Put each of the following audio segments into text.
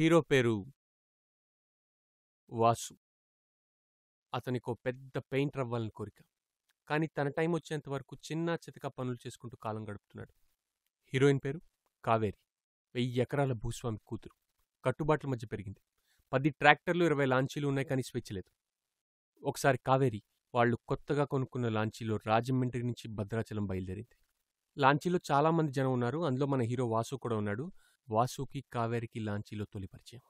Hero పేరు వాసు అతనికి ఒక పెద్ద పెయింటర్ అవ్వాలని కోరిక కానీ తన టైం వచ్చేంత వరకు చిన్న చితక పనులు చేసుకుంటూ కాలం గడుపుతున్నాడు హీరోయిన్ పేరు కావేరి వెయ్యి ఎకరాల భూస్వామి కూతురు కట్టుబాట్ల మధ్య పెరిగింది పది ట్రాక్టర్లు ఇరవై లాంచీలు ఉన్నాయి కానీ స్విచ్ లేదు ఒకసారి కావేరి వాళ్ళు కొత్తగా కొనుక్కున్న లాంచీలో రాజమండ్రి నుంచి భద్రాచలం బయలుదేరింది లాంచీలో చాలామంది జనం ఉన్నారు అందులో మన హీరో వాసు కూడా ఉన్నాడు వాసుకి కావేరికి లాంచీలో తొలి పరిచయం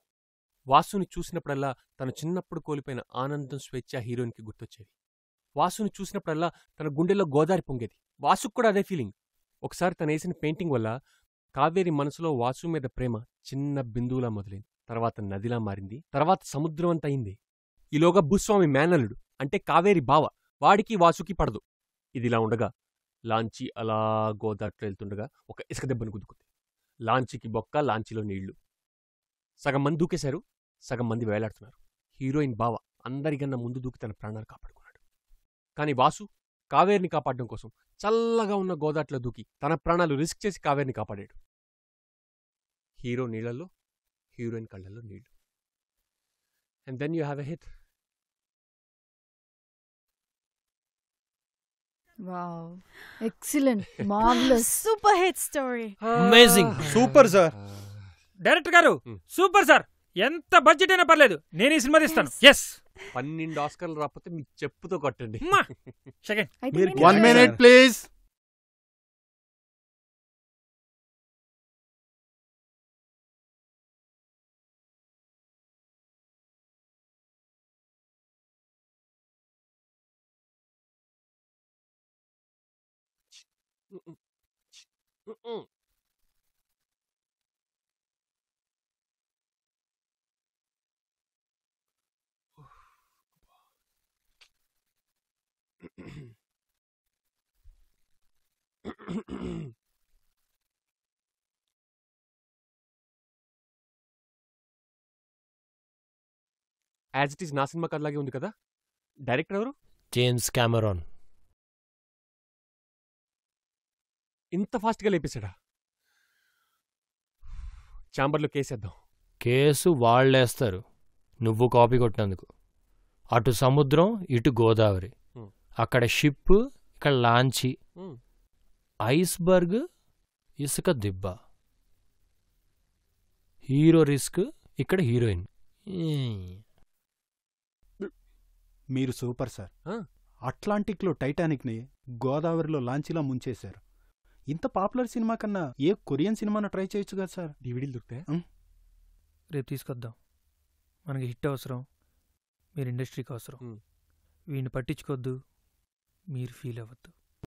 వాసుని చూసినప్పుడల్లా తన చిన్నప్పుడు కోల్పోయిన ఆనందం స్వేచ్ఛ హీరోయిన్కి గుర్తొచ్చేది వాసుని చూసినప్పుడల్లా తన గుండెల్లో గోదారి పొంగేది వాసుకు కూడా అదే ఫీలింగ్ ఒకసారి తను వేసిన పెయింటింగ్ వల్ల కావేరి మనసులో వాసు మీద ప్రేమ చిన్న బిందువులా మొదలైంది తర్వాత నదిలా మారింది తర్వాత సముద్రం అంత అయింది ఈలోగా భూస్వామి మేనలుడు అంటే కావేరి బావ వాడికి వాసుకి పడదు ఇదిలా ఉండగా లాంచీ అలా గోదాట్లో వెళ్తుండగా ఒక ఇసుక దెబ్బను గుద్దుకుంది లాంచికి బొక్క లాంచిలో నీళ్లు సగం మంది దూకేశారు సగం మంది వేలాడుతున్నారు హీరోయిన్ బావ అందరికన్నా ముందు దూకి తన ప్రాణాలు కాపాడుకున్నాడు కానీ వాసు కావేరిని కాపాడడం కోసం చల్లగా ఉన్న గోదాట్లో దూకి తన ప్రాణాలు రిస్క్ చేసి కావేరిని కాపాడాడు హీరో నీళ్లలో హీరోయిన్ కళ్ళల్లో నీళ్లు and then you have a hit wow excellent marvellous super hit story amazing super sir director గారు సూపర్ hmm. సార్ ఎంత బడ్జెట్ అయినా పర్లేదు నేను ఈ సినిమా తీస్తాను ఎస్ పన్నెండు ఆస్కర్లు రాకపోతే మీకు చెప్పుతో కొట్టండి one minute please Mm-mm. Mm-mm. As it is నా సినిమా ఉంది కదా డైరెక్టర్ ఎవరు జేమ్స్ కెమెరాన్ ఇంత ఫాస్ట్గా లేపేశాడా ఛాంబర్లో కేసేద్దాం కేసు వాళ్ళేస్తారు నువ్వు కాపీ కొట్టినందుకు అటు సముద్రం ఇటు గోదావరి అక్కడ షిప్ ఇక్కడ లాంచి ఐస్బర్గ్ ఇసుక దిబ్బ హీరో రిస్క్ ఇక్కడ హీరోయిన్ మీరు సూపర్ సార్ అట్లాంటిక్లో టైటానిక్ని గోదావరిలో లాంచీలా ముంచేశారు ఇంత పాపులర్ సినిమా కన్నా ఏ కొరియన్ సినిమాను ట్రై చేయొచ్చు కదా సార్ డివిడీలు దొరికితే రేపు తీసుకొద్దాం మనకి హిట్ అవసరం మీరు ఇండస్ట్రీకి అవసరం వీడిని పట్టించుకోవద్దు మీరు ఫీల్ అవ్వద్దు